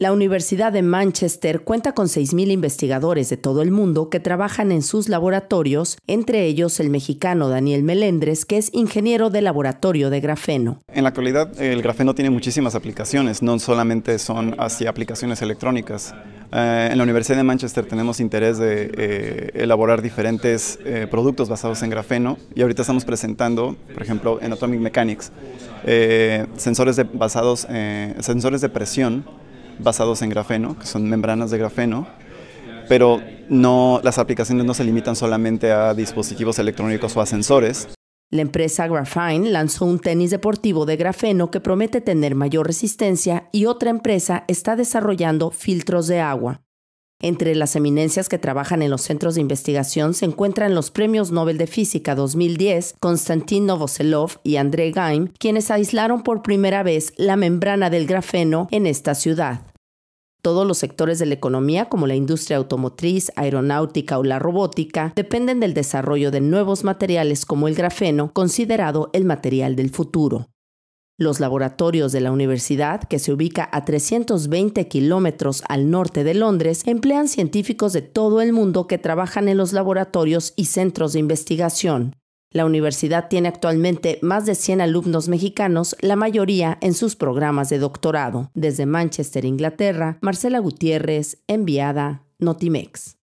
La Universidad de Manchester cuenta con 6.000 investigadores de todo el mundo que trabajan en sus laboratorios, entre ellos el mexicano Daniel Melendres, que es ingeniero de laboratorio de grafeno. En la actualidad el grafeno tiene muchísimas aplicaciones, no solamente son hacia aplicaciones electrónicas. Eh, en la Universidad de Manchester tenemos interés de eh, elaborar diferentes eh, productos basados en grafeno y ahorita estamos presentando, por ejemplo, en Atomic Mechanics, sensores basados, sensores de presión basados en grafeno, que son membranas de grafeno, pero las aplicaciones no se limitan solamente a dispositivos electrónicos o ascensores. La empresa Grafine lanzó un tenis deportivo de grafeno que promete tener mayor resistencia y otra empresa está desarrollando filtros de agua. Entre las eminencias que trabajan en los centros de investigación se encuentran los premios Nobel de Física 2010, Konstantin Novoselov y André Gaim, quienes aislaron por primera vez la membrana del grafeno en esta ciudad. Todos los sectores de la economía, como la industria automotriz, aeronáutica o la robótica, dependen del desarrollo de nuevos materiales como el grafeno, considerado el material del futuro. Los laboratorios de la universidad, que se ubica a 320 kilómetros al norte de Londres, emplean científicos de todo el mundo que trabajan en los laboratorios y centros de investigación. La universidad tiene actualmente más de 100 alumnos mexicanos, la mayoría en sus programas de doctorado. Desde Manchester, Inglaterra, Marcela Gutiérrez, enviada Notimex.